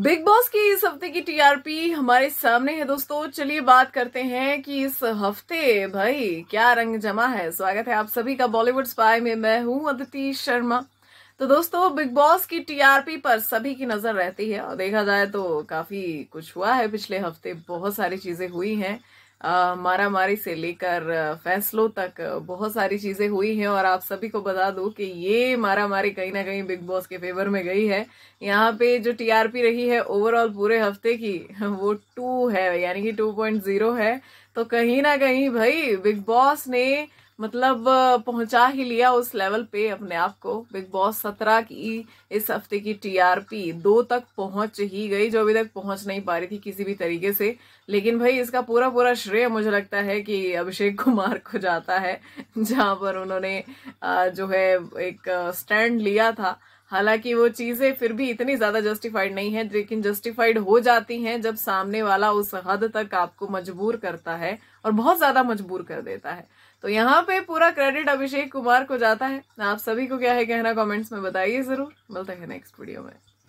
big boss की इस हफ्ते की टीआरपी हमारे सामने है दोस्तों चलिए बात करते हैं कि इस हफ्ते भाई क्या रंग जमा है स्वागत है आप सभी का बॉलीवुड स्पाई में मैं हूं अदिति शर्मा तो दोस्तों बिग बॉस की टीआरपी पर सभी की नजर रहती है और देखा जाए तो काफी कुछ हुआ है पिछले हफ्ते बहुत सारी चीजें हुई हैं मारा मारी से लेकर फैसलों तक बहुत सारी चीज़ें हुई हैं और आप सभी को बता दूं कि ये मारा मारी कहीं ना कहीं बिग बॉस के फेवर में गई है यहाँ पे जो टीआरपी रही है ओवरऑल पूरे हफ्ते की वो टू है यानी कि टू पॉइंट जीरो है तो कहीं ना कहीं भाई बिग बॉस ने मतलब पहुंचा ही लिया उस लेवल पे अपने आप को बिग बॉस सत्रह की इस हफ्ते की टीआरपी दो तक पहुंच ही गई जो अभी तक पहुंच नहीं पा रही थी किसी भी तरीके से लेकिन भाई इसका पूरा पूरा श्रेय मुझे लगता है कि अभिषेक कुमार को जाता है जहां पर उन्होंने जो है एक स्टैंड लिया था हालांकि वो चीजें फिर भी इतनी ज्यादा जस्टिफाइड नहीं है लेकिन जस्टिफाइड हो जाती हैं जब सामने वाला उस हद तक आपको मजबूर करता है और बहुत ज्यादा मजबूर कर देता है तो यहाँ पे पूरा क्रेडिट अभिषेक कुमार को जाता है आप सभी को क्या है कहना कमेंट्स में बताइए जरूर मिलते हैं नेक्स्ट वीडियो में